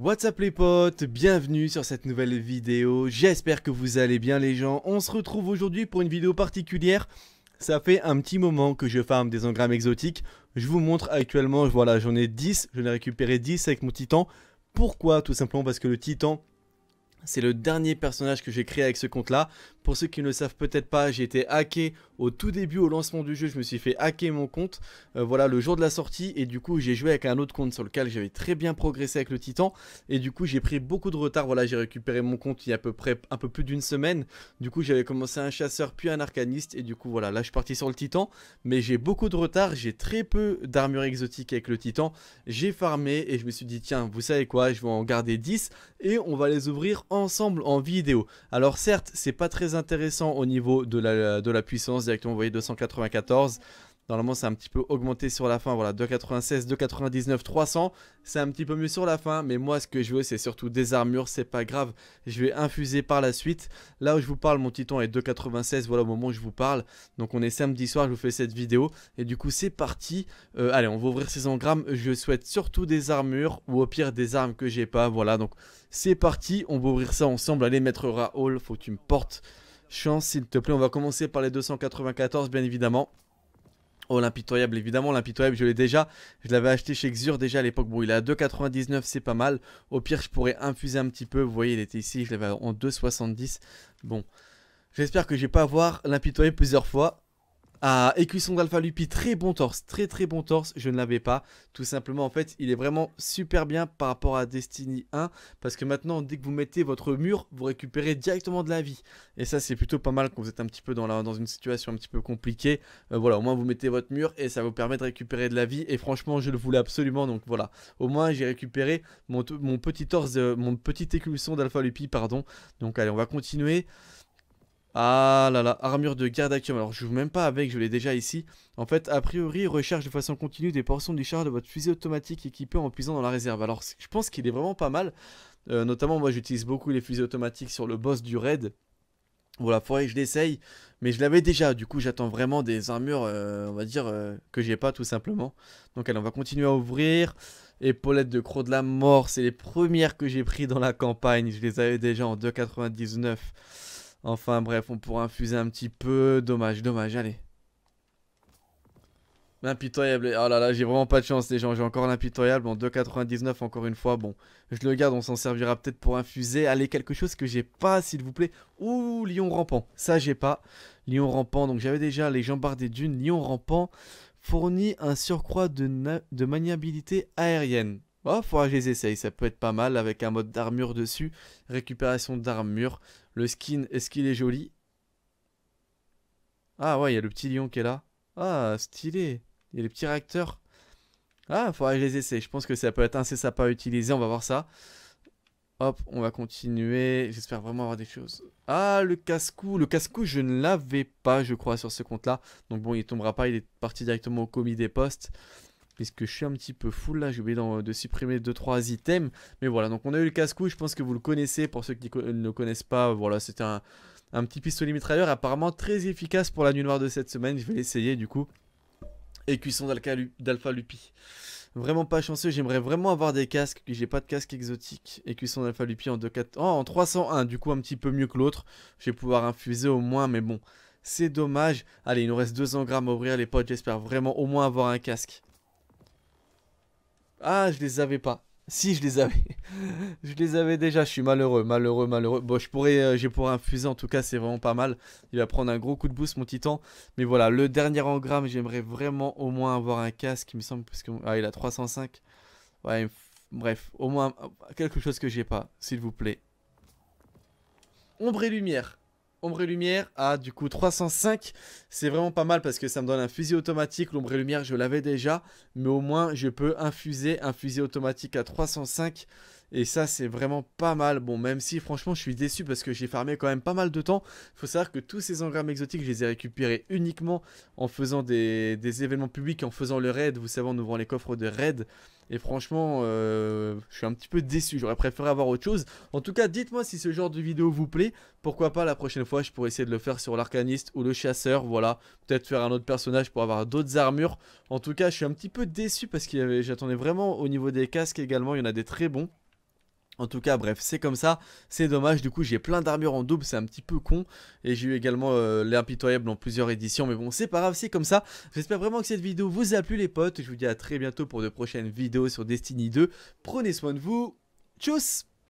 What's up les potes, bienvenue sur cette nouvelle vidéo, j'espère que vous allez bien les gens, on se retrouve aujourd'hui pour une vidéo particulière, ça fait un petit moment que je farme des engrammes exotiques, je vous montre actuellement, voilà j'en ai 10, j'en ai récupéré 10 avec mon titan, pourquoi Tout simplement parce que le titan c'est le dernier personnage que j'ai créé avec ce compte là, pour ceux qui ne le savent peut-être pas j'ai été hacké au tout début, au lancement du jeu, je me suis fait hacker mon compte. Euh, voilà, le jour de la sortie. Et du coup, j'ai joué avec un autre compte sur lequel j'avais très bien progressé avec le Titan. Et du coup, j'ai pris beaucoup de retard. Voilà, j'ai récupéré mon compte il y a à peu près un peu plus d'une semaine. Du coup, j'avais commencé un chasseur puis un arcaniste. Et du coup, voilà, là, je suis parti sur le Titan. Mais j'ai beaucoup de retard. J'ai très peu d'armure exotique avec le Titan. J'ai farmé et je me suis dit, tiens, vous savez quoi, je vais en garder 10 et on va les ouvrir ensemble en vidéo. Alors, certes, c'est pas très intéressant au niveau de de la puissance directement, vous voyez 294. Normalement, c'est un petit peu augmenté sur la fin. Voilà, 2,96, 2,99, 300. C'est un petit peu mieux sur la fin. Mais moi, ce que je veux, c'est surtout des armures. C'est pas grave. Je vais infuser par la suite. Là où je vous parle, mon titan est 2,96. Voilà au moment où je vous parle. Donc, on est samedi soir. Je vous fais cette vidéo. Et du coup, c'est parti. Euh, allez, on va ouvrir ces engrammes. Je souhaite surtout des armures. Ou au pire, des armes que j'ai pas. Voilà, donc c'est parti. On va ouvrir ça ensemble. Allez, maître Raoul, faut que tu me portes chance, s'il te plaît. On va commencer par les 294, bien évidemment. Oh, l'impitoyable, évidemment, l'impitoyable, je l'ai déjà. Je l'avais acheté chez Xur déjà à l'époque. Bon, il est à 2,99, c'est pas mal. Au pire, je pourrais infuser un petit peu. Vous voyez, il était ici, je l'avais en 2,70. Bon, j'espère que je vais pas voir l'impitoyable plusieurs fois. Ah, écuisson d'Alpha Lupi, très bon torse, très très bon torse, je ne l'avais pas, tout simplement en fait il est vraiment super bien par rapport à Destiny 1, parce que maintenant dès que vous mettez votre mur, vous récupérez directement de la vie, et ça c'est plutôt pas mal quand vous êtes un petit peu dans, la, dans une situation un petit peu compliquée, euh, voilà au moins vous mettez votre mur et ça vous permet de récupérer de la vie, et franchement je le voulais absolument, donc voilà, au moins j'ai récupéré mon, petit torse, mon petit écuisson d'Alpha Lupi, pardon, donc allez on va continuer. Ah là là, armure de garde Alors je joue même pas avec, je l'ai déjà ici. En fait, a priori, recherche de façon continue des portions du char de votre fusil automatique équipé en puisant dans la réserve. Alors je pense qu'il est vraiment pas mal. Euh, notamment, moi j'utilise beaucoup les fusils automatiques sur le boss du raid. Voilà, faudrait que je l'essaye. Mais je l'avais déjà, du coup j'attends vraiment des armures, euh, on va dire, euh, que j'ai pas tout simplement. Donc allez, on va continuer à ouvrir. Épaulettes de croc de la mort, c'est les premières que j'ai pris dans la campagne. Je les avais déjà en 2,99. Enfin bref, on pourra infuser un petit peu. Dommage, dommage, allez. L'impitoyable. Oh là là, j'ai vraiment pas de chance, les gens. J'ai encore l'impitoyable en 2,99 encore une fois. Bon, je le garde, on s'en servira peut-être pour infuser. Allez, quelque chose que j'ai pas, s'il vous plaît. Ouh, lion rampant. Ça, j'ai pas. Lion rampant. Donc, j'avais déjà les jambards des dunes. Lion rampant fournit un surcroît de maniabilité aérienne. Oh, faudra que je les essaye, ça peut être pas mal avec un mode d'armure dessus. Récupération d'armure. Le skin, est-ce qu'il est joli Ah ouais, il y a le petit lion qui est là. Ah, stylé. Il y a les petits réacteurs. Ah, faudra que je les essaye. Je pense que ça peut être assez sympa à utiliser, on va voir ça. Hop, on va continuer. J'espère vraiment avoir des choses. Ah, le casse-cou. Le casse-cou, je ne l'avais pas, je crois, sur ce compte-là. Donc bon, il tombera pas. Il est parti directement au commis des postes puisque je suis un petit peu full là, j'ai oublié de supprimer 2-3 items. Mais voilà, donc on a eu le casque. cou je pense que vous le connaissez, pour ceux qui ne le connaissent pas, voilà, c'était un, un, petit pistolet mitrailleur apparemment très efficace pour la nuit noire de cette semaine, je vais l'essayer du coup. Et cuisson d'Alpha Lupi. Vraiment pas chanceux, j'aimerais vraiment avoir des casques, j'ai pas de casque exotique. Et cuisson d'Alpha Lupi en, 2, 4... en 301, du coup un petit peu mieux que l'autre. Je vais pouvoir infuser au moins, mais bon, c'est dommage. Allez, il nous reste 200 grammes à ouvrir les potes, j'espère vraiment au moins avoir un casque. Ah, je les avais pas. Si, je les avais. je les avais déjà. Je suis malheureux, malheureux, malheureux. Bon, je pourrais, euh, j'ai pour infuser en tout cas, c'est vraiment pas mal. Il va prendre un gros coup de boost, mon titan. Mais voilà, le dernier engramme, j'aimerais vraiment au moins avoir un casque, il me semble, parce Ah, il a 305. Ouais, bref, au moins quelque chose que j'ai pas, s'il vous plaît. Ombre et lumière. Ombre et Lumière à ah, du coup 305, c'est vraiment pas mal parce que ça me donne un fusil automatique, l'ombre et lumière je l'avais déjà, mais au moins je peux infuser un fusil automatique à 305, et ça, c'est vraiment pas mal. Bon, même si franchement, je suis déçu parce que j'ai farmé quand même pas mal de temps. Faut savoir que tous ces engrammes exotiques, je les ai récupérés uniquement en faisant des, événements publics, en faisant le raid. Vous savez, en ouvrant les coffres de raid. Et franchement, euh, je suis un petit peu déçu. J'aurais préféré avoir autre chose. En tout cas, dites-moi si ce genre de vidéo vous plaît. Pourquoi pas la prochaine fois, je pourrais essayer de le faire sur l'arcaniste ou le chasseur. Voilà, peut-être faire un autre personnage pour avoir d'autres armures. En tout cas, je suis un petit peu déçu parce que j'attendais vraiment au niveau des casques également. Il y en a des très bons. En tout cas, bref, c'est comme ça, c'est dommage, du coup j'ai plein d'armures en double, c'est un petit peu con, et j'ai eu également euh, l'impitoyable en plusieurs éditions, mais bon, c'est pas grave, c'est comme ça. J'espère vraiment que cette vidéo vous a plu les potes, je vous dis à très bientôt pour de prochaines vidéos sur Destiny 2, prenez soin de vous, tchuss